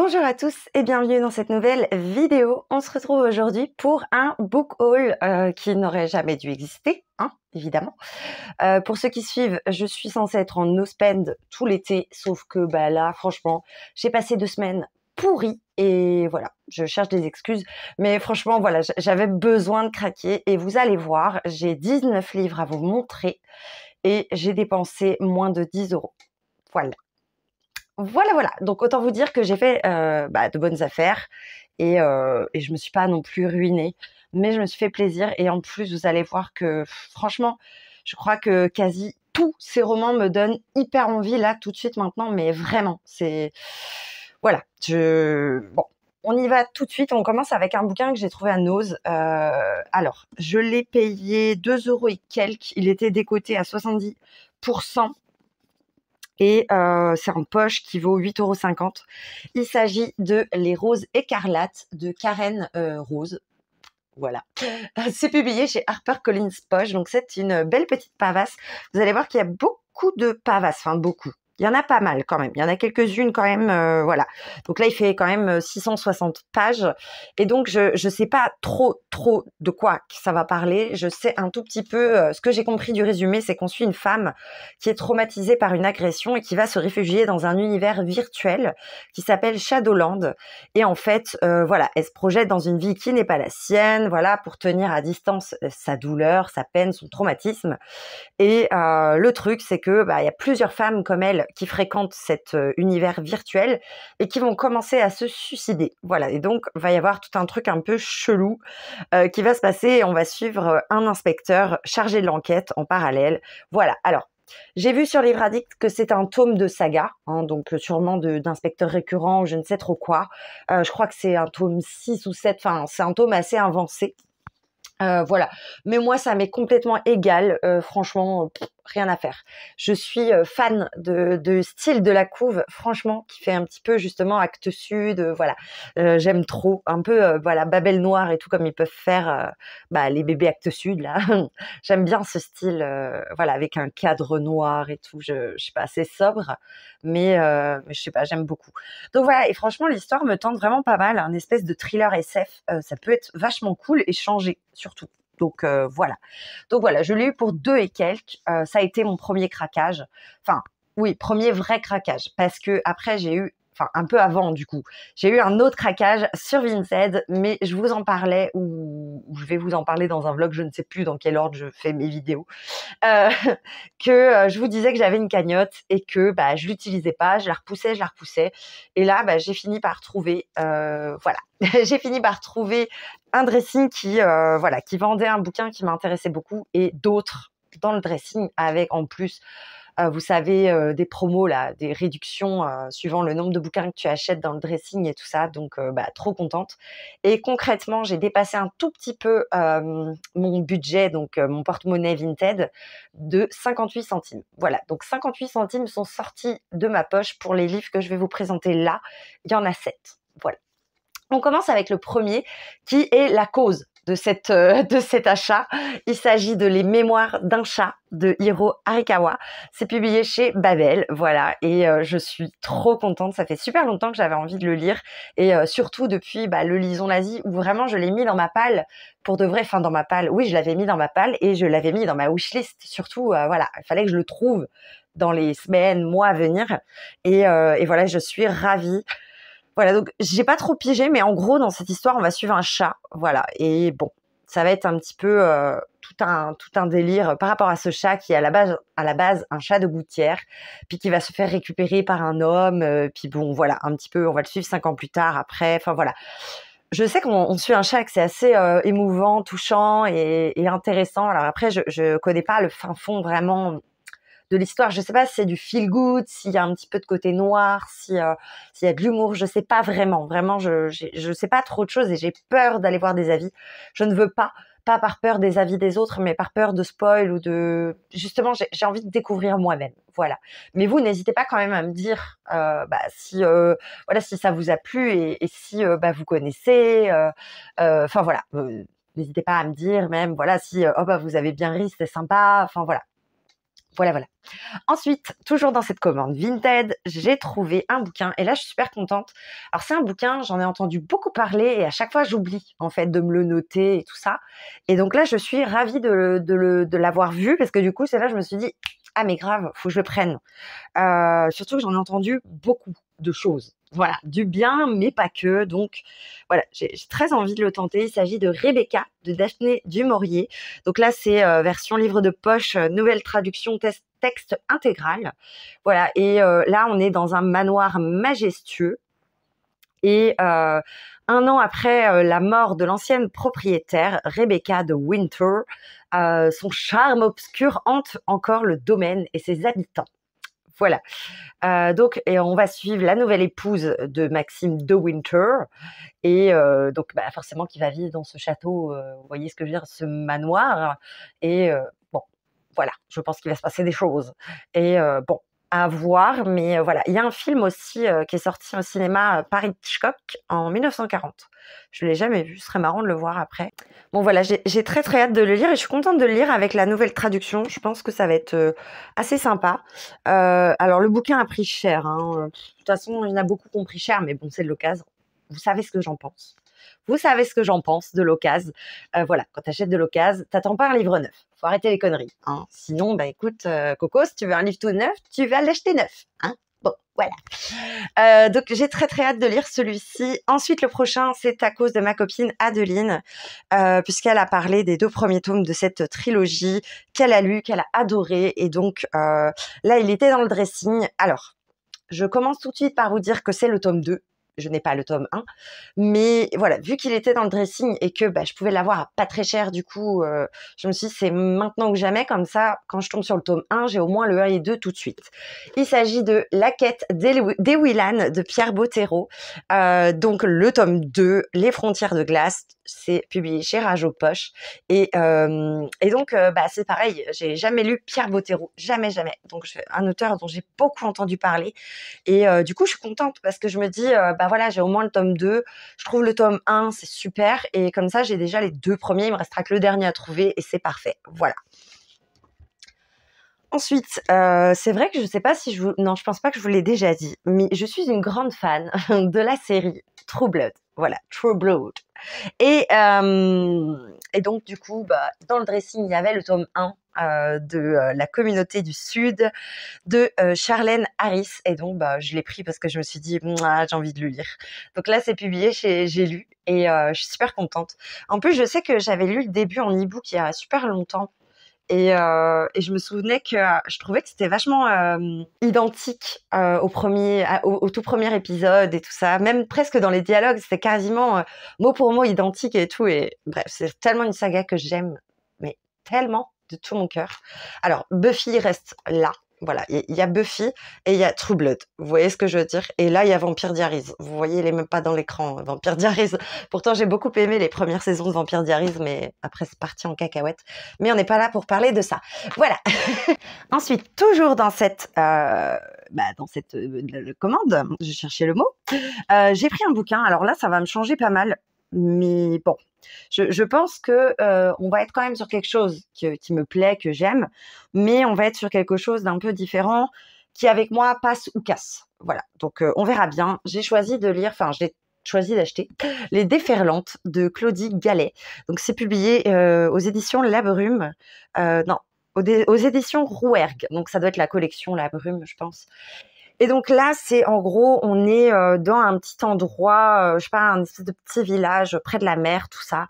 Bonjour à tous et bienvenue dans cette nouvelle vidéo. On se retrouve aujourd'hui pour un book haul euh, qui n'aurait jamais dû exister, hein, évidemment. Euh, pour ceux qui suivent, je suis censée être en no spend tout l'été, sauf que bah là, franchement, j'ai passé deux semaines pourries et voilà, je cherche des excuses, mais franchement, voilà, j'avais besoin de craquer et vous allez voir, j'ai 19 livres à vous montrer et j'ai dépensé moins de 10 euros. Voilà, voilà, voilà. Donc autant vous dire que j'ai fait euh, bah, de bonnes affaires et, euh, et je me suis pas non plus ruinée, mais je me suis fait plaisir. Et en plus, vous allez voir que franchement, je crois que quasi tous ces romans me donnent hyper envie là tout de suite maintenant, mais vraiment, c'est voilà. Je bon, on y va tout de suite. On commence avec un bouquin que j'ai trouvé à Nose. Euh, alors, je l'ai payé 2 euros et quelques. Il était décoté à 70% et euh, c'est en poche qui vaut 8,50 euros. Il s'agit de Les Roses écarlates de Karen euh, Rose. Voilà. C'est publié chez HarperCollins Poche, donc c'est une belle petite pavasse. Vous allez voir qu'il y a beaucoup de pavasses, enfin beaucoup. Il y en a pas mal quand même. Il y en a quelques-unes quand même. Euh, voilà. Donc là, il fait quand même 660 euh, pages. Et donc, je ne sais pas trop, trop de quoi ça va parler. Je sais un tout petit peu. Euh, ce que j'ai compris du résumé, c'est qu'on suit une femme qui est traumatisée par une agression et qui va se réfugier dans un univers virtuel qui s'appelle Shadowland. Et en fait, voilà, elle se projette dans une vie qui n'est pas la sienne, voilà, pour tenir à distance sa douleur, sa peine, son traumatisme. Et le truc, c'est que bah, il y a plusieurs femmes comme elle qui fréquentent cet univers virtuel et qui vont commencer à se suicider. Voilà, et donc va y avoir tout un truc un peu chelou qui va se passer. On va suivre un inspecteur chargé de l'enquête en parallèle. Voilà, alors j'ai vu sur Livre que c'est un tome de saga, hein, donc sûrement d'inspecteurs récurrents ou je ne sais trop quoi. Euh, je crois que c'est un tome 6 ou 7, enfin c'est un tome assez avancé. Euh, voilà. Mais moi, ça m'est complètement égal. Euh, franchement, rien à faire. Je suis euh, fan de, style de la couve, franchement, qui fait un petit peu justement acte sud. voilà. J'aime trop. Un peu, voilà, Babel Noir et tout, comme ils peuvent faire bah, les bébés acte sud, là. J'aime bien ce style, voilà, avec un cadre noir et tout. Je, je sais pas, assez sobre, mais je sais pas, j'aime beaucoup. Donc voilà. Et franchement, l'histoire me tente vraiment pas mal. Un espèce de thriller SF. ça peut être vachement cool et changer surtout. Donc euh, voilà. Donc voilà, je l'ai eu pour deux et quelques. Euh, ça a été mon premier craquage. Enfin, oui, premier vrai craquage. Parce que après, j'ai eu enfin un peu avant du coup, j'ai eu un autre craquage sur Vinted, mais je vous en parlais ou, je vais vous en parler dans un vlog, je ne sais plus dans quel ordre je fais mes vidéos, euh, que euh, je vous disais que j'avais une cagnotte et que bah, je l'utilisais pas, je la repoussais, je la repoussais, et là bah, j'ai fini par trouver, euh, voilà, j'ai fini par trouver un dressing qui voilà qui vendait un bouquin qui m'intéressait beaucoup et d'autres dans le dressing avec en plus euh, vous savez, euh, des promos, là, des réductions euh, suivant le nombre de bouquins que tu achètes dans le dressing et tout ça. Donc, bah, trop contente. Et concrètement, j'ai dépassé un tout petit peu mon budget, donc mon porte-monnaie Vinted, de 58 centimes. Voilà, donc 58 centimes sont sortis de ma poche pour les livres que je vais vous présenter là. Il y en a 7. Voilà. On commence avec le premier qui est la cause de, cette, euh, de cet achat. Il s'agit de Les Mémoires d'un chat de Hiro Arikawa. C'est publié chez Babel, voilà, et euh, je suis trop contente. Ça fait super longtemps que j'avais envie de le lire, et euh, surtout depuis bah, le Lison l'Asie, où vraiment je l'ai mis dans ma palle pour de vrai. Enfin, dans ma palle, oui, je l'avais mis dans ma palle et je l'avais mis dans ma wishlist. Surtout, voilà, il fallait que je le trouve dans les semaines, mois à venir. Et, et voilà, je suis ravie voilà, donc j'ai pas trop pigé, mais en gros, dans cette histoire, on va suivre un chat. Voilà, et bon, ça va être un petit peu euh, tout, un, tout un délire par rapport à ce chat qui est à la base, à la base un chat de gouttière, puis qui va se faire récupérer par un homme, euh, puis bon, voilà, un petit peu, on va le suivre cinq ans plus tard après, enfin voilà. Je sais qu'on suit un chat que c'est assez euh, émouvant, touchant et, et, intéressant. Alors après, je ne connais pas le fin fond vraiment de l'histoire. Je sais pas si c'est du feel good, s'il y a un petit peu de côté noir, si euh, s'il y a de l'humour. Je sais pas vraiment. Vraiment, je je sais pas trop de choses et j'ai peur d'aller voir des avis. Je ne veux pas pas par peur des avis des autres, mais par peur de spoil ou de justement j'ai envie de découvrir moi-même. Voilà. Mais vous n'hésitez pas quand même à me dire euh, bah, si euh, voilà si ça vous a plu et, si bah, vous connaissez. Enfin voilà. N'hésitez pas à me dire même voilà si oh bah, vous avez bien ri c'était sympa enfin voilà voilà, voilà. Ensuite, toujours dans cette commande Vinted, j'ai trouvé un bouquin et là, je suis super contente. Alors, c'est un bouquin, j'en ai entendu beaucoup parler et à chaque fois, j'oublie en fait de me le noter et tout ça. Et donc là, je suis ravie de, l'avoir vu parce que du coup, c'est là, je me suis dit, ah mais grave, faut que je le prenne. Euh, surtout que j'en ai entendu beaucoup de choses. Voilà, du bien, mais pas que. Donc, voilà, j'ai très envie de le tenter. Il s'agit de Rebecca, de Daphné Maurier. Donc là, c'est euh, version livre de poche, euh, nouvelle traduction, texte intégral. Voilà, et euh, là, on est dans un manoir majestueux. Et un an après la mort de l'ancienne propriétaire, Rebecca de Winter, son charme obscur hante encore le domaine et ses habitants. Voilà. Euh, donc, et on va suivre la nouvelle épouse de Maxime de Winter. Et euh, donc, bah, forcément, qui va vivre dans ce château, euh, vous voyez ce que je veux dire, ce manoir. Et bon, voilà, je pense qu'il va se passer des choses. Et bon, à voir. Mais euh, voilà, il y a un film aussi euh, qui est sorti au cinéma euh, Paris Hitchcock en 1940. Je ne l'ai jamais vu, ce serait marrant de le voir après. Bon voilà, j'ai très très hâte de le lire et je suis contente de le lire avec la nouvelle traduction. Je pense que ça va être assez sympa. alors le bouquin a pris cher. Hein. De toute façon, il y a beaucoup compris ont cher, mais bon, c'est de l'occasion. Vous savez ce que j'en pense. Vous savez ce que j'en pense de l'occasion. Euh, voilà, quand tu achètes de l'occasion, t'attends pas un livre neuf. Faut arrêter les conneries. Hein. Sinon, bah écoute, euh, Coco, si tu veux un livre tout neuf, tu vas l'acheter neuf. Hein Bon, voilà. Euh, donc j'ai très très hâte de lire celui-ci. Ensuite, le prochain, c'est à cause de ma copine Adeline, puisqu'elle a parlé des deux premiers tomes de cette trilogie qu'elle a lu, qu'elle a adoré. Et donc là, il était dans le dressing. Alors, je commence tout de suite par vous dire que c'est le tome 2 je n'ai pas le tome 1. Mais voilà, vu qu'il était dans le dressing et que bah, je pouvais l'avoir pas très cher, du coup, euh, je me suis dit, c'est maintenant ou jamais, comme ça, quand je tombe sur le tome 1, j'ai au moins le 1 et 2 tout de suite. Il s'agit de La quête des Willan de Pierre Bottero. Euh, donc le tome 2, Les frontières de glace, c'est publié chez Rage poche Et, euh, et donc, bah, c'est pareil, j'ai jamais lu Pierre Bottero, jamais, jamais. Donc, un auteur dont j'ai beaucoup entendu parler. Et du coup, je suis contente parce que je me dis, bah, voilà, j'ai au moins le tome 2. Je trouve le tome 1, c'est super. Et comme ça, j'ai déjà les deux premiers. Il me restera que le dernier à trouver et c'est parfait. Voilà. Ensuite, euh, c'est vrai que je ne sais pas si je vous... Non, je pense pas que je vous l'ai déjà dit, mais je suis une grande fan de la série True Blood. Voilà, True Blood. Et, euh, et donc, du coup, bah, dans le dressing, il y avait le tome 1 euh, de euh, la communauté du Sud de euh, Charlène Harris. Et donc, bah, je l'ai pris parce que je me suis dit, j'ai envie de le lire. Donc là, c'est publié chez J'ai lu et je suis super contente. En plus, je sais que j'avais lu le début en e-book il y a super longtemps. Et, je me souvenais que ah, je trouvais que c'était vachement identique au premier, au, tout premier épisode et tout ça. Même presque dans les dialogues, c'était quasiment mot pour mot identique et tout. Et bref, c'est tellement une saga que j'aime, mais tellement de tout mon cœur. Alors, Buffy reste là. Voilà, il y a Buffy et il y a True Blood. Vous voyez ce que je veux dire Et là, il y a Vampire Diaries. Vous voyez, il est même pas dans l'écran, euh, Vampire Diaries. Pourtant, j'ai beaucoup aimé les premières saisons de Vampire Diaries, mais après, c'est parti en cacahuète. Mais on n'est pas là pour parler de ça. Voilà. Ensuite, toujours dans cette... Euh, bah, dans cette euh, commande, je cherchais le mot, j'ai pris un bouquin. Alors là, ça va me changer pas mal mais bon, je, pense que euh, on va être quand même sur quelque chose qui me plaît, que j'aime, mais on va être sur quelque chose d'un peu différent qui avec moi passe ou casse. Voilà, donc euh, on verra bien. J'ai choisi de lire, enfin j'ai choisi d'acheter Les Déferlantes de Claudie Gallet. Donc c'est publié euh, aux éditions La Brume. non, aux, aux éditions Rouergue. Donc ça doit être la collection La Brume, je pense. Et donc là, c'est en gros, on est euh, dans un petit endroit, euh, je sais pas, un espèce de petit village près de la mer, tout ça.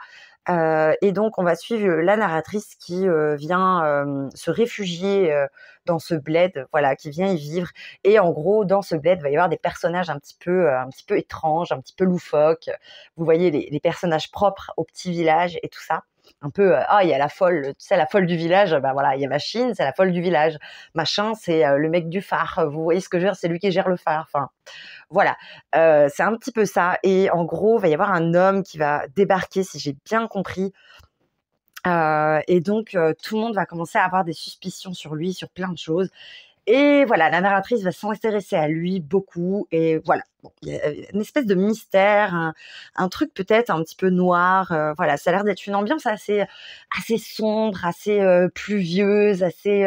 Euh, et donc, on va suivre la narratrice qui vient se réfugier dans ce bled, voilà, qui vient y vivre. Et en gros, dans ce bled, il va y avoir des personnages un petit peu, un petit peu étranges, un petit peu loufoques. Vous voyez les personnages propres au petit village et tout ça un peu euh, ah il y a la folle, c'est la folle du village, bah voilà il y a machine, c'est la folle du village, machin c'est euh, le mec du phare, vous voyez ce que je veux dire, c'est lui qui gère le phare, enfin voilà euh, c'est un petit peu ça et en gros il va y avoir un homme qui va débarquer si j'ai bien compris et donc, tout le monde va commencer à avoir des suspicions sur lui, sur plein de choses. Et voilà, la narratrice va s'intéresser à lui beaucoup. Et voilà, euh, une espèce de mystère, un, truc peut-être un petit peu noir. Euh, voilà, ça a l'air d'être une ambiance assez, assez sombre, assez euh, pluvieuse, assez.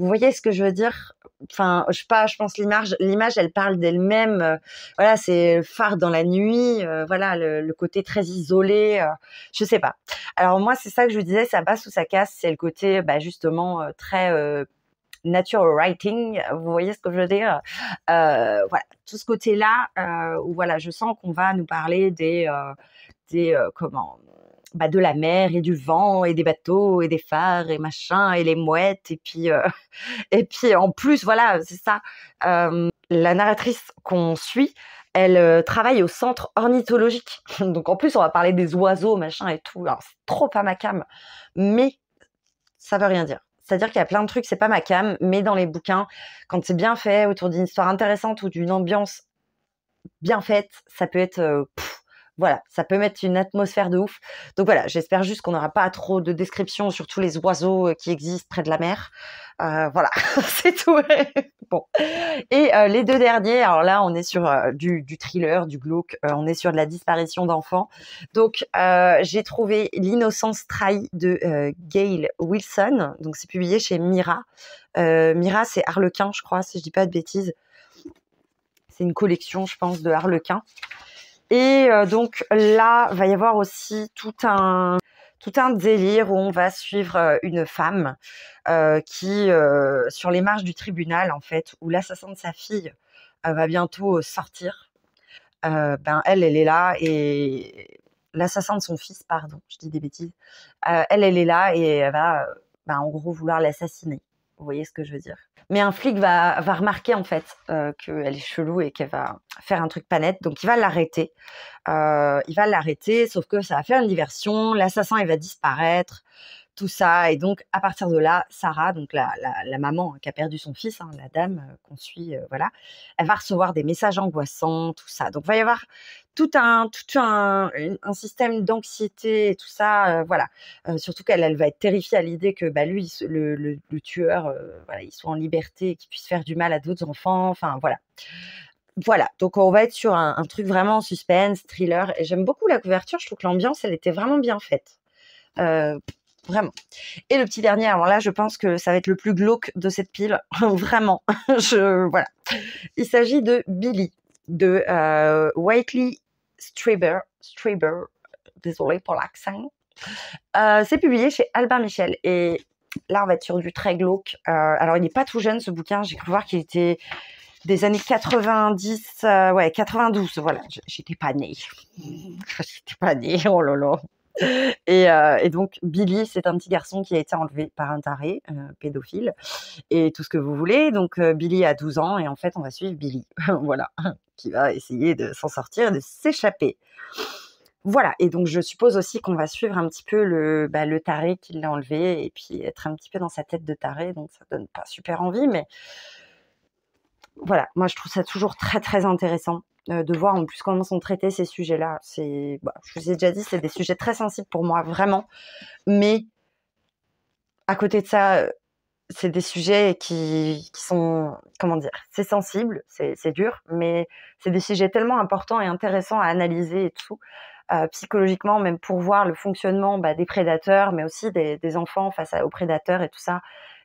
vous voyez ce que je veux dire Enfin, je sais pas. Je pense l'image, l'image, elle parle d'elle-même. voilà, c'est le phare dans la nuit. voilà, le, côté très isolé. je sais pas. Alors moi, c'est ça que je vous disais. Ça passe ou ça casse. C'est le côté, bah, justement, très nature writing. Vous voyez ce que je veux dire euh, Voilà, tout ce côté-là euh, où voilà, je sens qu'on va nous parler des, euh, des comment bah, de la mer et du vent et des bateaux et des phares et machin et les mouettes et puis et puis en plus voilà c'est ça la narratrice qu'on suit elle travaille au centre ornithologique. Donc en plus, on va parler des oiseaux, machin et tout. c'est trop à ma cam. Mais ça veut rien dire. C'est-à-dire qu'il y a plein de trucs, c'est pas ma cam, mais dans les bouquins, quand c'est bien fait, autour d'une histoire intéressante ou d'une ambiance bien faite, ça peut être euh, voilà, ça peut mettre une atmosphère de ouf. Donc voilà, j'espère juste qu'on n'aura pas trop de descriptions sur tous les oiseaux euh, qui existent près de la mer. Euh, voilà, c'est tout. bon. Et euh, les deux derniers, alors là, on est sur du, thriller, du glauque, on est sur de la disparition d'enfants. Donc, j'ai trouvé L'innocence trahie de Gail Wilson. Donc, c'est publié chez Mira. Mira, c'est Harlequin, je crois, si je dis pas de bêtises. C'est une collection, je pense, de Harlequin. Et euh, donc là, va y avoir aussi tout un tout un délire où on va suivre euh, une femme euh, qui, sur les marges du tribunal, en fait, où l'assassin de sa fille va bientôt sortir, ben elle, elle est là et l'assassin de son fils, pardon, je dis des bêtises, elle, elle est là et elle va, ben, en gros, vouloir l'assassiner. Vous voyez ce que je veux dire Mais un flic va, va remarquer en fait euh, qu'elle est chelou et qu'elle va faire un truc pas net, donc il va l'arrêter. Euh, il va l'arrêter, sauf que ça va faire une diversion, l'assassin il va disparaître tout ça. Et donc, à partir de là, Sarah, donc la, maman hein, qui a perdu son fils, hein, la dame euh, qu'on suit, euh, voilà, elle va recevoir des messages angoissants, tout ça. Donc, il va y avoir tout un, tout un, un système d'anxiété et tout ça, euh, voilà. surtout qu'elle elle va être terrifiée à l'idée que bah, lui, le, tueur, voilà, il soit en liberté, et qu'il puisse faire du mal à d'autres enfants, enfin, voilà voilà, donc on va être sur un, truc vraiment en suspense, thriller. Et j'aime beaucoup la couverture, je trouve que l'ambiance, elle était vraiment bien faite. Vraiment. Et le petit dernier, alors là, je pense que ça va être le plus glauque de cette pile. Vraiment. je, voilà. Il s'agit de Billy, de euh, Whiteley Strieber. Strieber, désolé pour l'accent. Euh, c'est publié chez Albin Michel. Et là, on va être sur du très glauque. Euh, alors, il n'est pas tout jeune, ce bouquin. J'ai cru voir qu'il était des années 90, ouais, 92, voilà, j'étais pas née. j'étais pas née, oh là là. Euh, et, donc, Billy, c'est un petit garçon qui a été enlevé par un taré euh, pédophile et tout ce que vous voulez. Donc, euh, Billy a 12 ans et en fait, on va suivre Billy, voilà, qui va essayer de s'en sortir de s'échapper. Voilà, et donc je suppose aussi qu'on va suivre un petit peu le, bah, le taré qui l'a enlevé et puis être un petit peu dans sa tête de taré, donc ça donne pas super envie, mais voilà, moi je trouve ça toujours très très intéressant euh, de voir en plus comment sont traités ces sujets-là. C'est, bah, je vous ai déjà dit, c'est des sujets très sensibles pour moi, vraiment. Mais à côté de ça, euh, c'est des sujets qui, qui, sont, comment dire, c'est sensible, c'est dur, mais c'est des sujets tellement importants et intéressants à analyser et tout, euh, psychologiquement, même pour voir le fonctionnement bah, des prédateurs, mais aussi des, enfants face aux prédateurs et tout ça.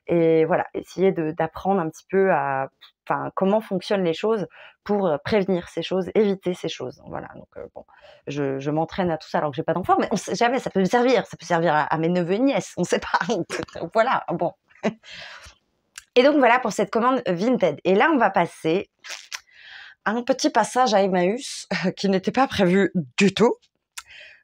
Et voilà, essayer d'apprendre un petit peu à enfin, comment fonctionnent les choses pour euh, prévenir ces choses, éviter ces choses. Voilà, donc euh, bon, je, m'entraîne à tout ça alors que j'ai pas d'enfant, mais jamais, ça peut me servir, ça peut servir à, mes neveux et nièces, on sait pas. voilà, bon. Et donc voilà pour cette commande Vinted. Et là, on va passer à un petit passage à Emmaüs qui n'était pas prévu du tout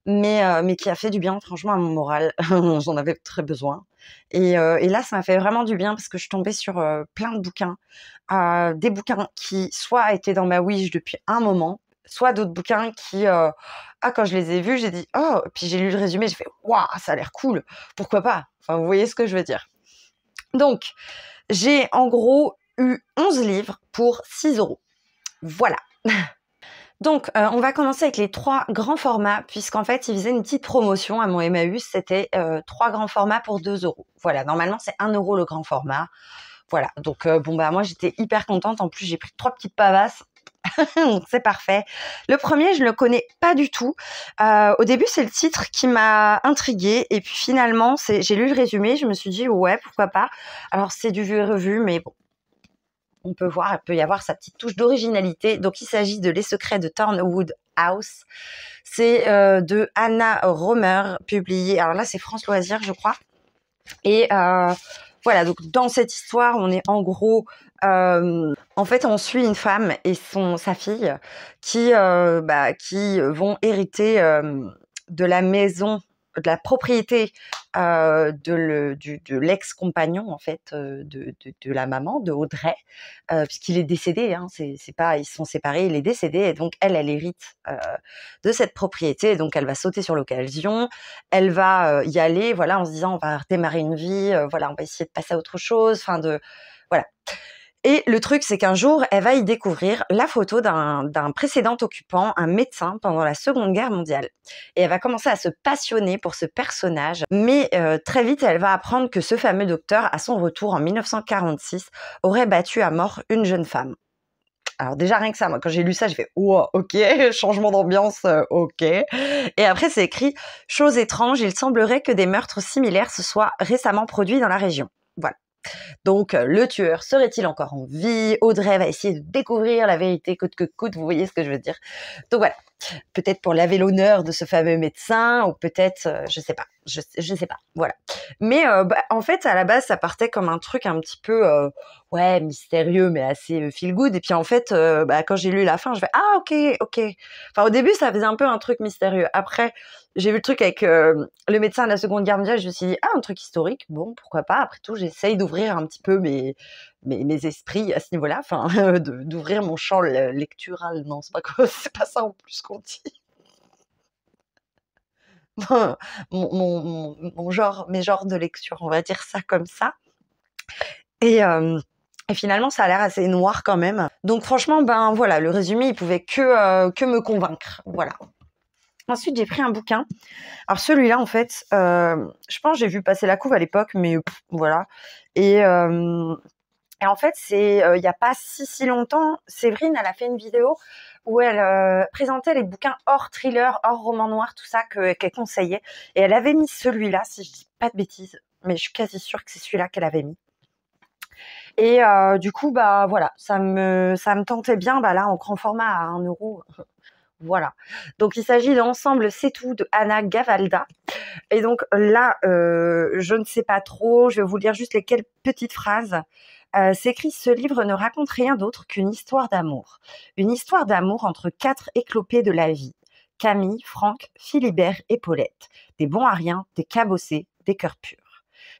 mais, qui a fait du bien, franchement, à mon moral. J'en avais très besoin. Et, là, ça m'a fait vraiment du bien parce que je tombais sur plein de bouquins. des bouquins qui, soit étaient dans ma wish depuis un moment, soit d'autres bouquins qui, ah, quand je les ai vus, j'ai dit, oh, puis j'ai lu le résumé, j'ai fait, waouh, ça a l'air cool, pourquoi pas Enfin, vous voyez ce que je veux dire. Donc, j'ai en gros eu 11 livres pour 6 euros. Voilà. Donc, euh, on va commencer avec les trois grands formats, puisqu'en fait, ils faisaient une petite promotion à mon Emmaüs. C'était euh, trois grands formats pour 2 euros. Voilà, normalement, c'est 1 euro le grand format. Voilà, donc euh, bon, bah moi, j'étais hyper contente. En plus, j'ai pris trois petites pavasses. donc c'est parfait. Le premier, je ne le connais pas du tout. au début, c'est le titre qui m'a intriguée. Et puis finalement, j'ai lu le résumé, je me suis dit, ouais, pourquoi pas. Alors c'est du vu revu, mais bon, on peut voir, il peut y avoir sa petite touche d'originalité. Donc il s'agit de Les secrets de Thornwood House. C'est euh, de Anna Romer, publié. Alors là, c'est France Loisirs, je crois. Et euh, voilà, donc dans cette histoire, on est en gros euh, en fait, on suit une femme et son, sa fille qui, bah, qui vont hériter de la maison de la propriété de l'ex-compagnon en fait de, la maman de Audrey puisqu'il est décédé hein, c'est pas ils sont séparés il est décédé et donc elle elle hérite de cette propriété donc elle va sauter sur l'occasion elle va y aller voilà en se disant on va redémarrer une vie voilà on va essayer de passer à autre chose enfin de voilà et le truc, c'est qu'un jour, elle va y découvrir la photo d'un précédent occupant, un médecin, pendant la Seconde Guerre mondiale. Et elle va commencer à se passionner pour ce personnage. Mais euh, très vite, elle va apprendre que ce fameux docteur, à son retour en 1946, aurait battu à mort une jeune femme. Alors déjà rien que ça, moi quand j'ai lu ça, j'ai fait wow, ok, changement d'ambiance, euh, ok. Et après c'est écrit chose étrange, il semblerait que des meurtres similaires se soient récemment produits dans la région. Donc, euh, le tueur serait-il encore en vie Audrey va essayer de découvrir la vérité coûte que coûte. Vous voyez ce que je veux dire Donc voilà. Peut-être pour laver l'honneur de ce fameux médecin, ou peut-être, je euh, je sais pas, je, je, sais pas, voilà. Mais euh, bah, en fait, à la base, ça partait comme un truc un petit peu, ouais mystérieux mais assez feel good et puis en fait bah, quand j'ai lu la fin je vais ah ok ok enfin au début ça faisait un peu un truc mystérieux après j'ai vu le truc avec le médecin de la Seconde Guerre mondiale je me suis dit ah un truc historique bon pourquoi pas après tout j'essaye d'ouvrir un petit peu mes, mes, esprits à ce niveau-là enfin d'ouvrir mon champ lectural non c'est pas c'est pas ça en plus qu'on dit mon, mon, genre mes genres de lecture on va dire ça comme ça et et finalement, ça a l'air assez noir quand même. Donc franchement, ben voilà, le résumé, il pouvait que, euh, que me convaincre. Voilà. Ensuite, j'ai pris un bouquin. Alors celui-là, en fait, euh, je pense j'ai vu passer la couve à l'époque, mais voilà. Euh, et, en fait, c'est il n'y a pas si si longtemps, Séverine, elle a fait une vidéo où elle présentait les bouquins hors thriller, hors roman noir, tout ça qu'elle conseillait. Et elle avait mis celui-là, si je dis pas de bêtises, mais je suis quasi sûre que c'est celui-là qu'elle avait mis. Et euh, du coup, bah voilà, ça me, ça me tentait bien. Bah là, en grand format à 1 euro. Voilà. Donc il s'agit d'ensemble C'est tout de Anna Gavalda. Et donc là, euh, je ne sais pas trop, je vais vous lire juste les quelques petites phrases. Euh, S'écrit ce livre ne raconte rien d'autre qu'une histoire d'amour. Une histoire d'amour entre quatre éclopés de la vie. Camille, Franck, Philibert et Paulette. Des bons à rien, des cabossés, des cœurs purs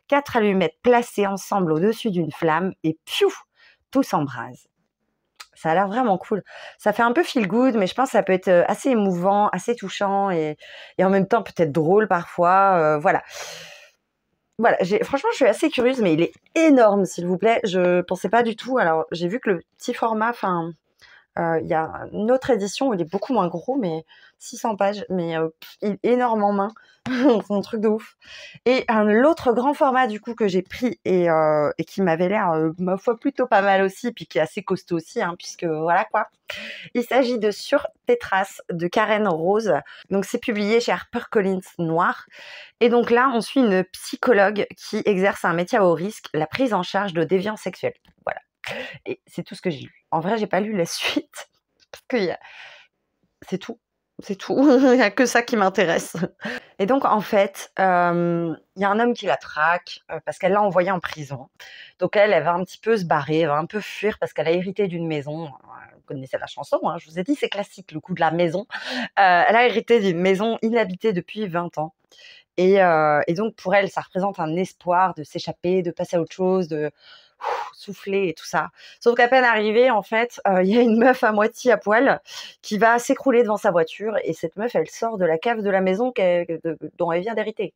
quatre allumettes placées ensemble au-dessus d'une flamme et piou, tout s'embrase. Ça a l'air vraiment cool. Ça fait un peu feel good, mais je pense que ça peut être euh, assez émouvant, assez touchant et, en même temps peut-être drôle parfois. Euh, voilà. Voilà, franchement, je suis assez curieuse, mais il est énorme, s'il vous plaît. Je pensais pas du tout. Alors, j'ai vu que le petit format, enfin, euh, il y a une autre édition il est beaucoup moins gros, mais 600 pages, mais euh, énormément il énorme en main. C'est un truc de ouf. Et l'autre grand format du coup que j'ai pris et, euh, qui m'avait l'air, ma foi, plutôt pas mal aussi, puis qui est assez costaud aussi, hein, puisque voilà quoi. Il s'agit de Sur tes traces de Karen Rose. Donc c'est publié chez HarperCollins Noir. Et donc là, on suit une psychologue qui exerce un métier à haut risque, la prise en charge de déviants sexuels. Voilà. Et c'est tout ce que j'ai lu. En vrai, j'ai pas lu la suite parce que a... c'est tout. C'est tout. Il n'y a que ça qui m'intéresse. Et donc, en fait, euh, il y a un homme qui la traque euh, parce qu'elle l'a envoyé en prison. Donc, elle, elle va un petit peu se barrer, elle va un peu fuir parce qu'elle a hérité d'une maison. Vous connaissez la chanson, hein, je vous ai dit, c'est classique, le coup de la maison. Euh, elle a hérité d'une maison inhabitée depuis 20 ans. Et, et, donc, pour elle, ça représente un espoir de s'échapper, de passer à autre chose, de, souffler et tout ça. Sauf qu'à peine arrivé, en fait, euh, il y a une meuf à moitié à poil qui va s'écrouler devant sa voiture et cette meuf, elle sort de la cave de la maison dont elle vient d'hériter.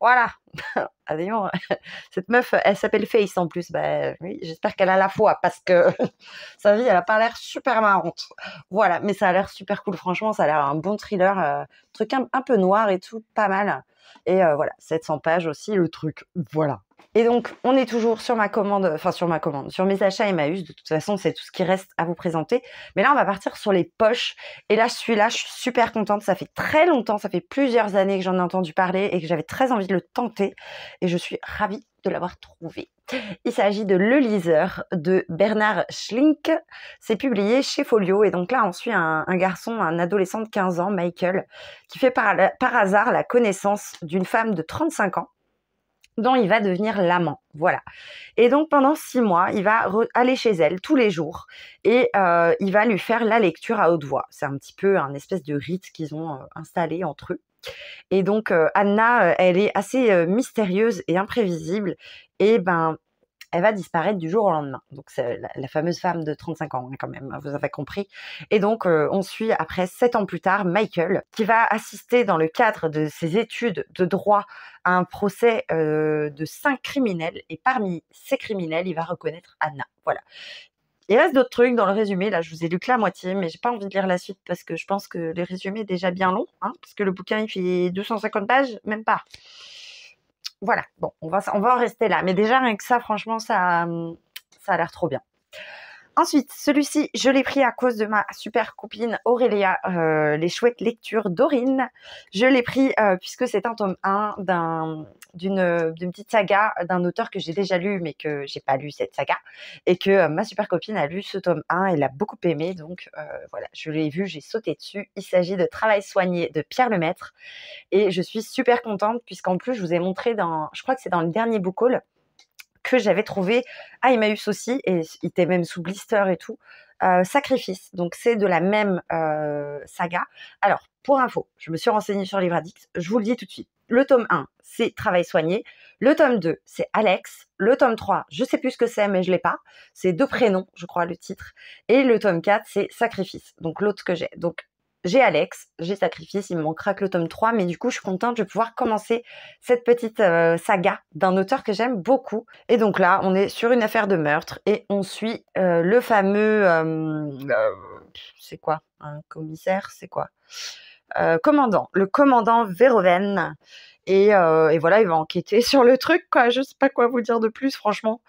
Voilà. non ah, cette meuf, elle s'appelle Face en plus. Ben oui, j'espère qu'elle a la foi parce que sa vie, elle a pas l'air super marrante. Voilà, mais ça a l'air super cool. Franchement, ça a l'air un bon thriller, euh, truc un, peu noir et tout, pas mal. Et euh, voilà, 700 pages aussi, le truc. Voilà. Et donc, on est toujours sur ma commande, enfin sur ma commande, sur mes achats Emmaüs. De toute façon, c'est tout ce qui reste à vous présenter. Mais là, on va partir sur les poches. Et là, je suis là, je suis super contente. Ça fait très longtemps, ça fait plusieurs années que j'en ai entendu parler et que j'avais très envie de le tenter. Et je suis ravie de l'avoir trouvé. Il s'agit de Le Liseur de Bernard Schlink. C'est publié chez Folio. Et donc là, on suit un, garçon, un adolescent de 15 ans, Michael, qui fait par, par hasard la connaissance d'une femme de 35 ans dont il va devenir l'amant. Voilà. Et donc pendant six mois, il va aller chez elle tous les jours et euh, il va lui faire la lecture à haute voix. C'est un petit peu un espèce de rite qu'ils ont euh, installé entre eux. Et donc euh, Anna, elle est assez mystérieuse et imprévisible. Et ben elle va disparaître du jour au lendemain. Donc c'est la, fameuse femme de 35 ans hein, quand même, hein, vous avez compris. Et donc euh, on suit après sept ans plus tard Michael qui va assister dans le cadre de ses études de droit à un procès euh, de cinq criminels et parmi ces criminels il va reconnaître Anna. Voilà. Il reste d'autres trucs dans le résumé. Là, je vous ai lu que la moitié, mais j'ai pas envie de lire la suite parce que je pense que le résumé est déjà bien long, hein, parce que le bouquin il fait 250 pages, même pas. Voilà, bon, on va, on va en rester là. Mais déjà, rien que ça, franchement, ça, hum, ça a l'air trop bien. Ensuite, celui-ci, je l'ai pris à cause de ma super copine Aurélia, euh, les chouettes lectures d'Aurine. Je l'ai pris euh, puisque c'est un tome 1 d'une petite saga d'un auteur que j'ai déjà lu mais que j'ai pas lu cette saga et que euh, ma super copine a lu ce tome 1 et l'a beaucoup aimé. Donc voilà, je l'ai vu, j'ai sauté dessus. Il s'agit de Travail soigné de Pierre Lemaître et je suis super contente puisqu'en plus je vous ai montré dans, je crois que c'est dans le dernier book haul, que j'avais trouvé à ah, Emmaüs aussi, et il était même sous blister et tout. Euh, Sacrifice, donc c'est de la même euh, saga. Alors, pour info, je me suis renseignée sur Livradix, je vous le dis tout de suite. Le tome 1, c'est Travail soigné. Le tome 2, c'est Alex. Le tome 3, je sais plus ce que c'est, mais je l'ai pas. C'est deux prénoms, je crois, le titre. Et le tome 4, c'est Sacrifice, donc l'autre que j'ai. Donc, j'ai Alex, j'ai sacrifié. il me manquera que le tome 3, mais du coup, je suis contente de pouvoir commencer cette petite euh, saga d'un auteur que j'aime beaucoup. Et donc là, on est sur une affaire de meurtre et on suit euh, le fameux. Euh, c'est quoi Un commissaire C'est quoi Commandant. Le commandant Véroven. Et, voilà, il va enquêter sur le truc, quoi. Je sais pas quoi vous dire de plus, franchement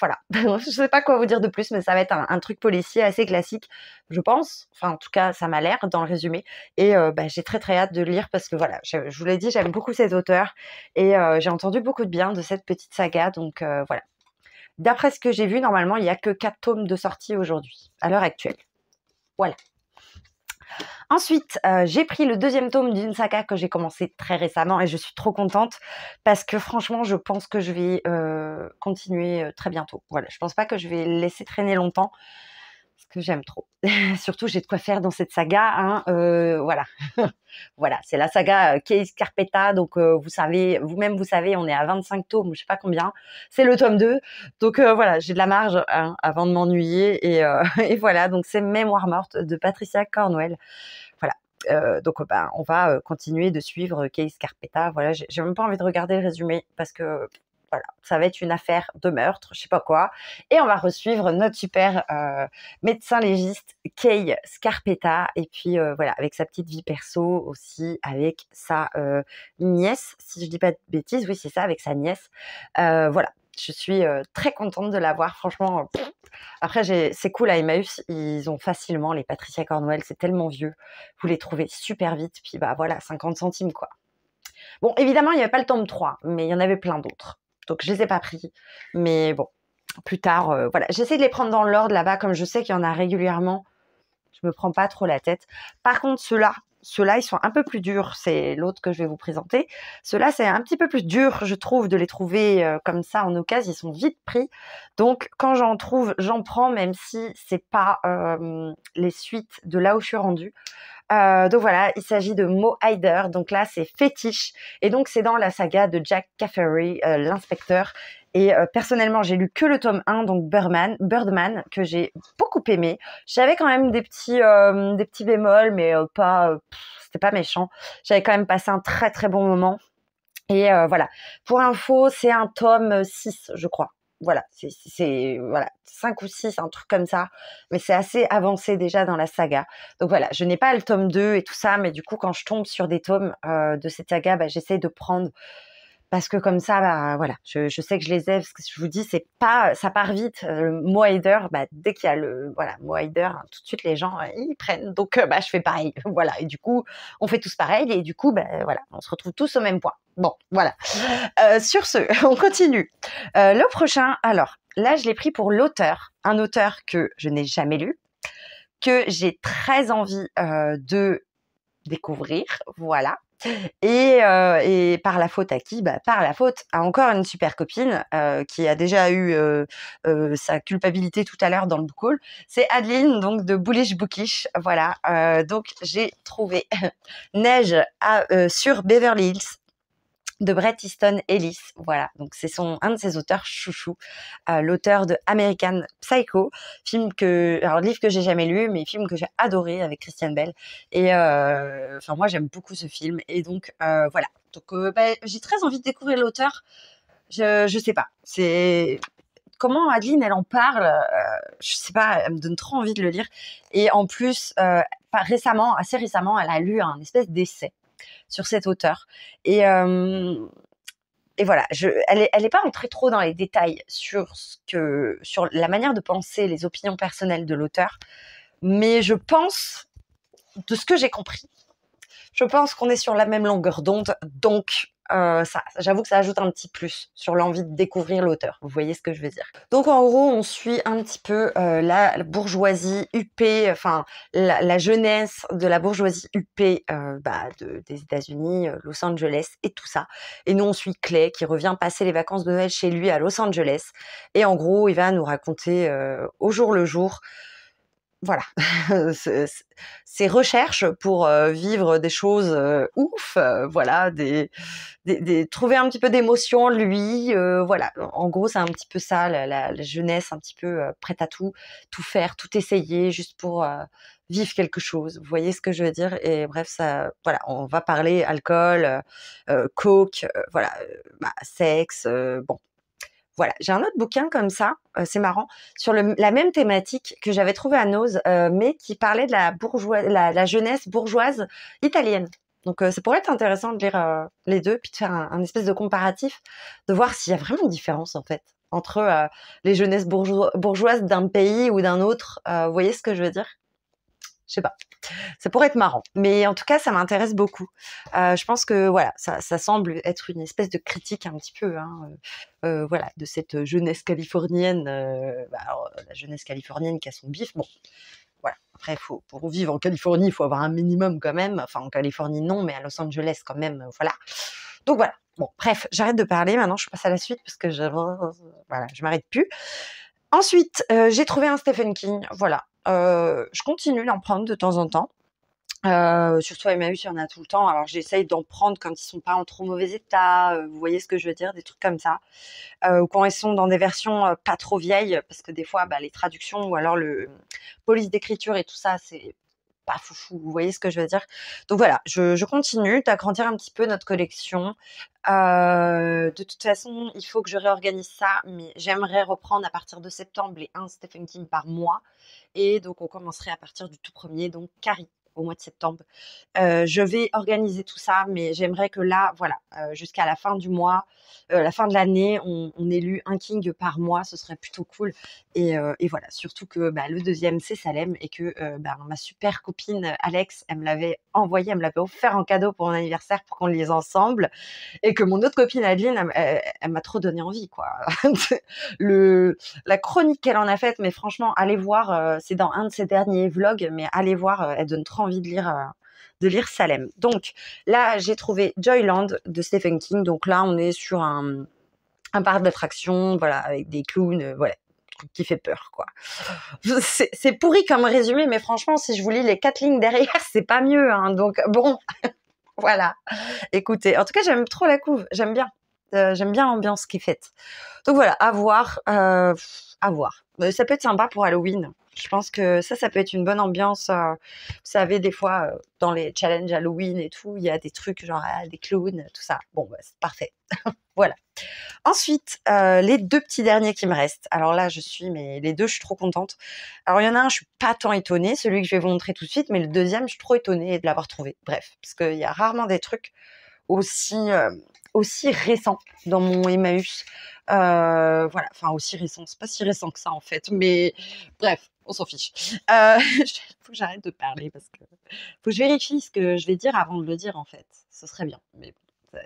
voilà, je sais pas quoi vous dire de plus, mais ça va être un, truc policier assez classique, je pense. Enfin, en tout cas, ça m'a l'air dans le résumé. Et euh, bah, j'ai très très hâte de lire parce que voilà, je, vous l'ai dit, j'aime beaucoup ces auteurs. et euh, j'ai entendu beaucoup de bien de cette petite saga. Donc euh, voilà. D'après ce que j'ai vu, normalement, il n'y a que 4 tomes de sortie aujourd'hui, à l'heure actuelle. Voilà. Ensuite, euh, j'ai pris le deuxième tome d'une que j'ai commencé très récemment et je suis trop contente parce que franchement, je pense que je vais euh, continuer euh, très bientôt. Voilà, je pense pas que je vais laisser traîner longtemps j'aime trop. Surtout, j'ai de quoi faire dans cette saga. Hein, euh, voilà, voilà, c'est la saga euh, Case Carpeta. Donc, euh, vous savez, vous-même, vous savez, on est à 25 tomes, je sais pas combien. C'est le tome 2. Donc, voilà, j'ai de la marge hein, avant de m'ennuyer. Et, voilà, donc c'est Mémoire morte de Patricia Cornwell. Voilà. donc, ben, on va continuer de suivre Case Carpeta. Voilà, j'ai même pas envie de regarder le résumé parce que voilà, ça va être une affaire de meurtre, je sais pas quoi. Et on va recevoir notre super euh, médecin légiste, Kay Scarpetta, et puis euh, voilà, avec sa petite vie perso aussi, avec sa euh, nièce, si je dis pas de bêtises, oui c'est ça, avec sa nièce. voilà, je suis très contente de l'avoir, franchement. Après, c'est cool à Emmaüs, ils ont facilement les Patricia Cornwell, c'est tellement vieux, vous les trouvez super vite, puis bah voilà, 50 centimes quoi. Bon, évidemment, il n'y avait pas le tome 3, mais il y en avait plein d'autres. Donc je les ai pas pris. Mais bon, plus tard, euh, voilà. J'essaie de les prendre dans l'ordre là-bas, comme je sais qu'il y en a régulièrement. Je me prends pas trop la tête. Par contre, ceux-là, ceux-là, ils sont un peu plus durs. C'est l'autre que je vais vous présenter. Ceux-là, c'est un petit peu plus dur, je trouve, de les trouver euh, comme ça en occasion. Ils sont vite pris. Donc, quand j'en trouve, j'en prends, même si ce c'est pas euh, les suites de là où je suis rendue. Euh, donc voilà, il s'agit de Mo Hider, Donc là, c'est fétiche. Et donc, c'est dans la saga de Jack Caffery, euh, l'inspecteur. Et euh, personnellement, j'ai lu que le tome 1, donc Birdman, que j'ai beaucoup aimé. J'avais quand même des petits, des petits bémols, mais pas, c'était pas méchant. J'avais quand même passé un très très bon moment. Et voilà. Pour info, c'est un tome 6, je crois voilà, c'est voilà, cinq ou six, un truc comme ça. Mais c'est assez avancé déjà dans la saga. Donc voilà, je n'ai pas le tome 2 et tout ça, mais du coup, quand je tombe sur des tomes euh, de cette saga, bah, j'essaie de prendre parce que comme ça, bah, voilà, je, je, sais que je les ai, parce que je vous dis, c'est pas, ça part vite. Euh, le mot bah, dès qu'il y a le, voilà, mot hein, tout de suite les gens euh, ils prennent. Donc, euh, bah, je fais pareil, voilà. Et du coup, on fait tous pareil, et du coup, bah, voilà, on se retrouve tous au même point. Bon, voilà. Euh, sur ce, on continue. le prochain, alors là, je l'ai pris pour l'auteur, un auteur que je n'ai jamais lu, que j'ai très envie de découvrir, voilà. Euh, et, par la faute à qui bah, Par la faute à encore une super copine euh, qui a déjà eu euh, sa culpabilité tout à l'heure dans le book C'est Adeline, donc de Bullish Bookish. Voilà. donc j'ai trouvé Neige sur Beverly Hills de Bret Easton Ellis. Voilà, donc c'est son un de ses auteurs chouchou, euh, l'auteur de American Psycho, film que alors livre que j'ai jamais lu, mais film que j'ai adoré avec Christiane Bell. Et euh, moi j'aime beaucoup ce film et donc euh, voilà. Donc bah, j'ai très envie de découvrir l'auteur. Je je sais pas. C'est comment Adeline elle en parle, je sais pas, elle me donne trop envie de le lire. Et en plus, récemment, assez récemment, elle a lu un espèce d'essai sur cet auteur. Et, et voilà, je, elle n'est pas entrée trop dans les détails sur, ce que, sur la manière de penser, les opinions personnelles de l'auteur, mais je pense, de ce que j'ai compris, je pense qu'on est sur la même longueur d'onde, donc euh, ça, j'avoue que ça ajoute un petit plus sur l'envie de découvrir l'auteur. Vous voyez ce que je veux dire. Donc en gros, on suit un petit peu euh, la bourgeoisie huppée, enfin la, jeunesse de la bourgeoisie huppée euh, bah, des États-Unis, Los Angeles et tout ça. Et nous, on suit Clay qui revient passer les vacances de Noël chez lui à Los Angeles. Et en gros, il va nous raconter au jour le jour voilà, ces recherches pour euh, vivre des choses euh, ouf, euh, voilà, des, des, trouver un petit peu d'émotion, lui, voilà. En gros, c'est un petit peu ça, la, jeunesse, un petit peu prête à tout, tout faire, tout essayer, juste pour vivre quelque chose. Vous voyez ce que je veux dire Et bref, ça, voilà, on va parler alcool, coke, voilà, bah, sexe, bon, voilà, j'ai un autre bouquin comme ça, euh, c'est marrant, sur la même thématique que j'avais trouvé à Noz, euh, mais qui parlait de la, bourgeoise la, la jeunesse bourgeoise italienne. Donc c'est euh, ça pourrait être intéressant de lire les deux, puis de faire un, espèce de comparatif, de voir s'il y a vraiment une différence en fait entre les jeunesses bourgeoises d'un pays ou d'un autre. vous voyez ce que je veux dire je sais pas. Ça pourrait être marrant. Mais en tout cas, ça m'intéresse beaucoup. Euh, je pense que voilà, ça, semble être une espèce de critique un petit peu, hein, euh, euh, voilà, de cette jeunesse californienne. Bah, la jeunesse californienne qui a son bif. Bon, voilà. Après, pour vivre en Californie, il faut avoir un minimum quand même. Enfin, en Californie, non, mais à Los Angeles, quand même. Voilà. Donc voilà. Bon, bref, j'arrête de parler. Maintenant, je passe à la suite parce que je, voilà, je m'arrête plus. Ensuite, j'ai trouvé un Stephen King. Voilà, euh, je continue d'en prendre de temps en temps. Euh, surtout à Emmaüs, il y en a tout le temps. Alors j'essaye d'en prendre quand ils sont pas en trop mauvais état. Euh, vous voyez ce que je veux dire, des trucs comme ça. ou quand ils sont dans des versions pas trop vieilles, parce que des fois, bah, les traductions ou alors le police d'écriture et tout ça, c'est pas foufou. Vous voyez ce que je veux dire Donc voilà, je, continue d'agrandir un petit peu notre collection. Euh, de toute façon, il faut que je réorganise ça, mais j'aimerais reprendre à partir de septembre les 1 Stephen King par mois. Et donc on commencerait à partir du tout premier, donc Carrie au mois de septembre. Euh, je vais organiser tout ça, mais j'aimerais que là, voilà, euh, jusqu'à la fin du mois, euh, la fin de l'année, on, on, élue un king par mois, ce serait plutôt cool. Et, voilà, surtout que bah, le deuxième, c'est Salem et que bah, ma super copine Alex, elle me l'avait envoyé, elle me l'avait offert en cadeau pour mon anniversaire pour qu'on lise ensemble et que mon autre copine Adeline, elle, m'a trop donné envie, quoi. le, la chronique qu'elle en a faite, mais franchement, allez voir, c'est dans un de ses derniers vlogs, mais allez voir, elle donne trop envie de lire. Euh, de lire Salem. Donc là, j'ai trouvé Joyland de Stephen King. Donc là, on est sur un, parc d'attractions, voilà, avec des clowns, euh, voilà, qui fait peur, quoi. C'est pourri comme résumé, mais franchement, si je vous lis les quatre lignes derrière, c'est pas mieux, hein, donc bon, voilà. Écoutez, en tout cas, j'aime trop la couve, j'aime bien. Euh, j'aime bien l'ambiance qui est faite. Donc voilà, à voir, à voir. Ça peut être sympa pour Halloween. Je pense que ça, ça peut être une bonne ambiance. Euh, vous savez, des fois, euh, dans les challenges Halloween et tout, il y a des trucs genre ah, des clowns, tout ça. Bon, bah, c'est parfait. voilà. Ensuite, euh, les deux petits derniers qui me restent. Alors là, je suis, mais les deux, je suis trop contente. Alors il y en a un, je suis pas tant étonnée, celui que je vais vous montrer tout de suite, mais le deuxième, je suis trop étonnée de l'avoir trouvé. Bref, parce qu'il y a rarement des trucs aussi aussi récent dans mon Emmaüs. Euh, voilà, enfin aussi récent, c'est pas si récent que ça en fait, mais bref, on s'en fiche. Euh, faut que j'arrête de parler parce que faut que je vérifie ce que je vais dire avant de le dire en fait. Ce serait bien, mais euh,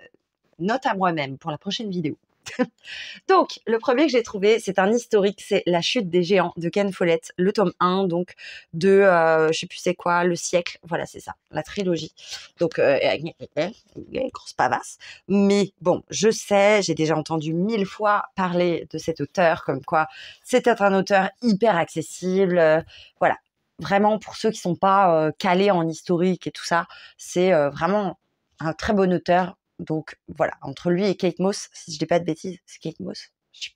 note à moi-même pour la prochaine vidéo. donc, le premier que j'ai trouvé, c'est un historique, c'est La chute des géants de Ken Follett, le tome 1, donc de, euh, je sais plus c'est quoi, le siècle, voilà, c'est ça, la trilogie. Donc, euh, grosse pavasse. Mais bon, je sais, j'ai déjà entendu mille fois parler de cet auteur, comme quoi peut-être un auteur hyper accessible, euh, voilà. Vraiment, pour ceux qui sont pas euh, calés en historique et tout ça, c'est vraiment un très bon auteur donc voilà, entre lui et Kate Moss, si je dis pas de bêtises, c'est Kate Moss. Je sais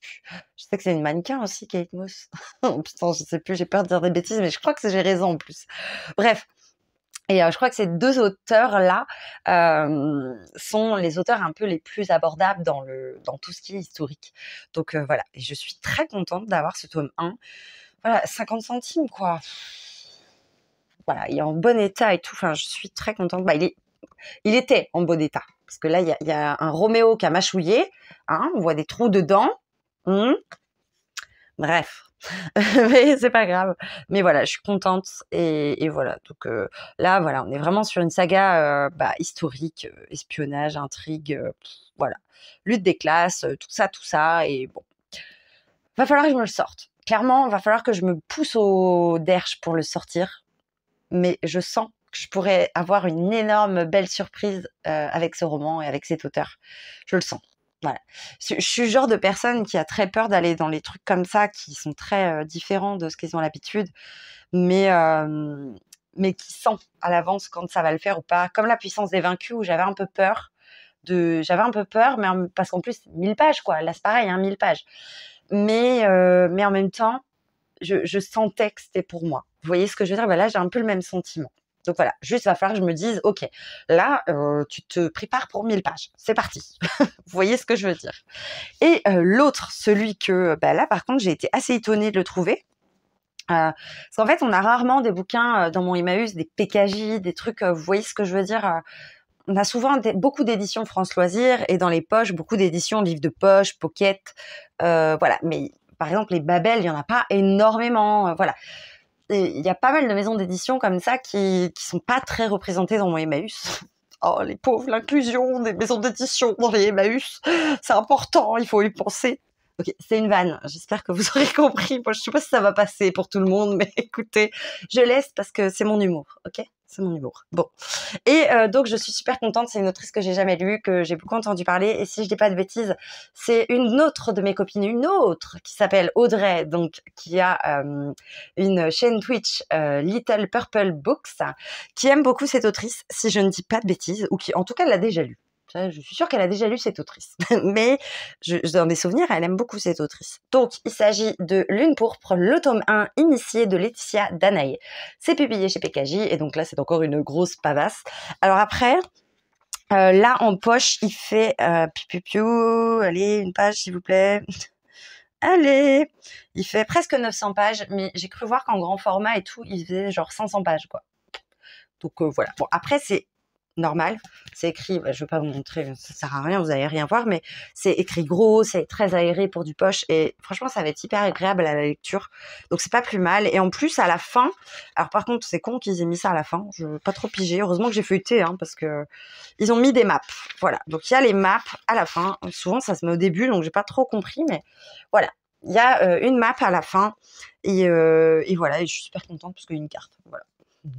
Je sais que c'est une mannequin aussi, Kate Moss. Putain, je sais plus, j'ai peur de dire des bêtises, mais je crois que j'ai raison en plus. Bref. Et euh, je crois que ces deux auteurs-là euh, sont les auteurs un peu les plus abordables dans, le, dans tout ce qui est historique. Donc euh, voilà, et je suis très contente d'avoir ce tome 1. Voilà, 50 centimes, quoi. Voilà, il est en bon état et tout. Enfin, je suis très contente. Bah, il, est, il était en bon état parce que là, il y, a, un Roméo qui a mâchouillé. Hein, on voit des trous dedans. Hmm. Bref. mais c'est pas grave. Mais voilà, je suis contente et, voilà. Donc euh, là, voilà, on est vraiment sur une saga euh, bah, historique, euh, espionnage, intrigue, voilà, lutte des classes, tout ça, tout ça. Et bon, va falloir que je me le sorte. Clairement, va falloir que je me pousse au derche pour le sortir. Mais je sens je pourrais avoir une énorme belle surprise euh, avec ce roman et avec cet auteur. Je le sens. Voilà. Je, suis le genre de personne qui a très peur d'aller dans les trucs comme ça, qui sont très euh, différents de ce qu'ils ont l'habitude, mais, euh, mais qui sent à l'avance quand ça va le faire ou pas. Comme la puissance des vaincus, où j'avais un peu peur. De... J'avais un peu peur, mais parce qu'en plus, 1000 pages, quoi. Là, c'est pareil, 1000 hein, pages. Mais, mais en même temps, je, je sentais que c'était pour moi. Vous voyez ce que je veux dire Là, j'ai un peu le même sentiment. Donc voilà, juste va falloir que je me dise, ok, là, euh, tu te prépares pour 1000 pages, c'est parti. Vous voyez ce que je veux dire. Et euh, l'autre, celui que, bah, là par contre, j'ai été assez étonnée de le trouver. Euh, parce qu'en fait, on a rarement des bouquins dans mon Emmaüs, des PKJ, des trucs, vous voyez ce que je veux dire on a souvent beaucoup d'éditions France Loisirs et dans les poches, beaucoup d'éditions livres de poche, pocket, voilà. Mais par exemple, les Babel, il n'y en a pas énormément. voilà il y a pas mal de maisons d'édition comme ça qui, qui sont pas très représentées dans mon Emmaüs. Oh, les pauvres, l'inclusion des maisons d'édition dans les Emmaüs, c'est important, il faut y penser. Ok, c'est une vanne. J'espère que vous aurez compris. Moi, je sais pas si ça va passer pour tout le monde, mais écoutez, je laisse parce que c'est mon humour. Ok c'est mon humour. Bon. Et euh, donc, je suis super contente. C'est une autrice que j'ai jamais lue, que j'ai beaucoup entendu parler. Et si je dis pas de bêtises, c'est une autre de mes copines, une autre, qui s'appelle Audrey, donc, qui a euh, une chaîne Twitch euh, Little Purple Books, qui aime beaucoup cette autrice, si je ne dis pas de bêtises, ou qui, en tout cas, l'a déjà lue je suis sûre qu'elle a déjà lu cette autrice. Mais je, donne des souvenirs, elle aime beaucoup cette autrice. Donc, il s'agit de Lune pourpre, le tome 1 initié de Laetitia Danae. C'est publié chez PKJ et donc là, c'est encore une grosse pavasse. Alors après, euh, là, en poche, il fait euh, piu, Allez, une page, s'il vous plaît. Allez Il fait presque 900 pages, mais j'ai cru voir qu'en grand format et tout, il faisait genre 500 pages, quoi. Donc euh, voilà. Bon, après, c'est normal. C'est écrit, bah, je ne vais pas vous montrer, ça sert à rien, vous allez rien voir, mais c'est écrit gros, c'est très aéré pour du poche, et franchement, ça va être hyper agréable à la lecture. Donc c'est pas plus mal. Et en plus, à la fin, alors par contre, c'est con qu'ils aient mis ça à la fin, je veux pas trop piger. Heureusement que j'ai feuilleté, hein, parce que ils ont mis des maps. Voilà. Donc il y a les maps à la fin. Souvent, ça se met au début, donc j'ai pas trop compris, mais voilà. Il y a euh, une map à la fin, euh, et, voilà, et je suis super contente parce qu'il y a une carte. Voilà. Mmh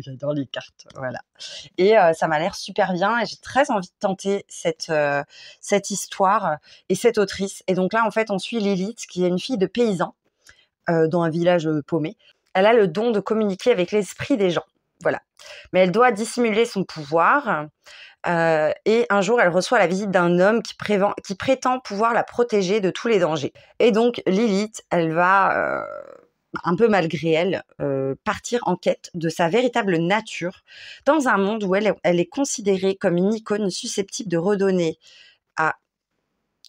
j'adore les cartes, voilà. Et euh, ça m'a l'air super bien et j'ai très envie de tenter cette, euh, cette histoire et cette autrice. Et donc là, en fait, on suit Lilith, qui est une fille de paysan euh, dans un village paumé. Elle a le don de communiquer avec l'esprit des gens, voilà. Mais elle doit dissimuler son pouvoir. et un jour, elle reçoit la visite d'un homme qui, qui prétend pouvoir la protéger de tous les dangers. Et donc, Lilith, elle va un peu malgré elle, euh, partir en quête de sa véritable nature dans un monde où elle, est considérée comme une icône susceptible de redonner à,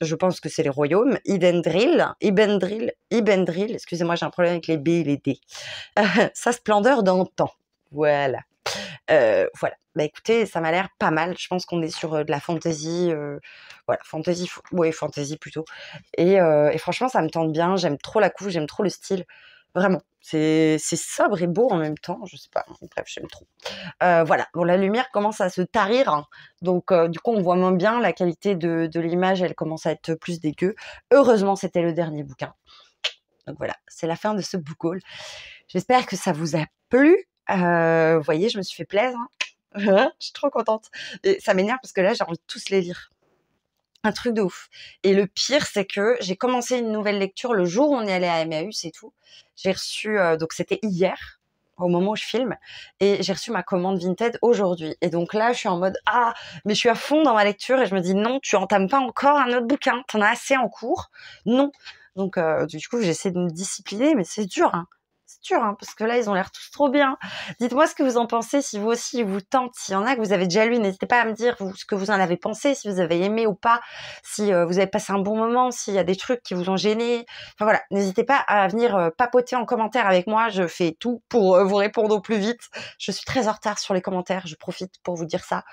je pense que c'est les royaumes, Idendril, Ibendril, Ibendril, excusez-moi j'ai un problème avec les B et les D, sa splendeur d'antan. Voilà. Euh, voilà. Bah écoutez, ça m'a l'air pas mal. Je pense qu'on est sur euh, de la fantasy, voilà, fantasy, Oui, fantasy plutôt. Et, et, franchement, ça me tente bien. J'aime trop la coupe, j'aime trop le style. Vraiment. C'est sobre et beau en même temps, je sais pas, hein, bref, j'aime trop. Euh, voilà, bon, la lumière commence à se tarir, hein. donc euh, du coup on voit moins bien, la qualité de, l'image, elle commence à être plus dégueu. Heureusement, c'était le dernier bouquin. Donc voilà, c'est la fin de ce book haul. J'espère que ça vous a plu. Euh, vous voyez, je me suis fait plaisir. Hein. je suis trop contente. Et ça m'énerve parce que là, j'ai envie de tous les lire un truc de ouf. Et le pire, c'est que j'ai commencé une nouvelle lecture le jour où on est allé à MAU, c'est tout. J'ai reçu, euh, donc c'était hier, au moment où je filme, et j'ai reçu ma commande Vinted aujourd'hui. Et donc là, je suis en mode ah, mais je suis à fond dans ma lecture et je me dis non, tu entames pas encore un autre bouquin, t'en as assez en cours, non. Donc euh, du coup, j'essaie de me discipliner, mais c'est dur. Hein. Hein, parce que là, ils ont l'air tous trop bien. Dites-moi ce que vous en pensez, si vous aussi vous tentez, s'il y en a que vous avez déjà lu, n'hésitez pas à me dire ce que vous en avez pensé, si vous avez aimé ou pas, si euh, vous avez passé un bon moment, s'il y a des trucs qui vous ont gêné. Enfin voilà, n'hésitez pas à venir euh, papoter en commentaire avec moi, je fais tout pour euh, vous répondre au plus vite. Je suis très en retard sur les commentaires, je profite pour vous dire ça.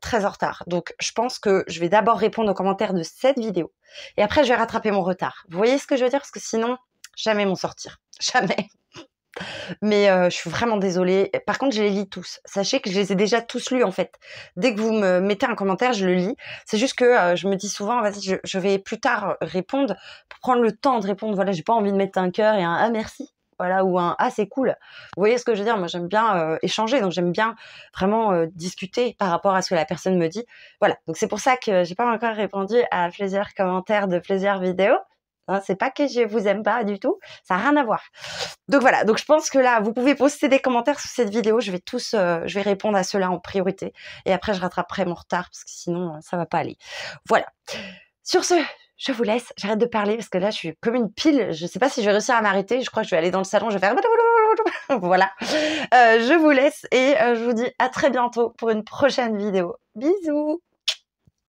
très en retard. Donc je pense que je vais d'abord répondre aux commentaires de cette vidéo et après je vais rattraper mon retard. Vous voyez ce que je veux dire Parce que sinon, jamais m'en sortir. jamais. Mais euh, je suis vraiment désolée. Par contre, je les lis tous. Sachez que je les ai déjà tous lus en fait. Dès que vous me mettez un commentaire, je le lis. C'est juste que euh, je me dis souvent, vas-y, je, vais plus tard répondre pour prendre le temps de répondre. Voilà, j'ai pas envie de mettre un cœur et un ah merci. Voilà, ou un ah c'est cool. Vous voyez ce que je veux dire Moi, j'aime bien euh, échanger, donc j'aime bien vraiment discuter par rapport à ce que la personne me dit. Voilà. Donc c'est pour ça que j'ai pas encore répondu à plusieurs commentaires de plusieurs vidéos. Hein, c'est pas que je vous aime pas du tout, ça n'a rien à voir. Donc voilà, donc je pense que là, vous pouvez poster des commentaires sous cette vidéo, je vais tous, euh, je vais répondre à ceux-là en priorité, et après je rattraperai mon retard parce que sinon euh, ça va pas aller. Voilà. Sur ce, je vous laisse, j'arrête de parler parce que là je suis comme une pile, je sais pas si je vais réussir à m'arrêter, je crois que je vais aller dans le salon, je vais faire voilà. Euh, je vous laisse et je vous dis à très bientôt pour une prochaine vidéo. Bisous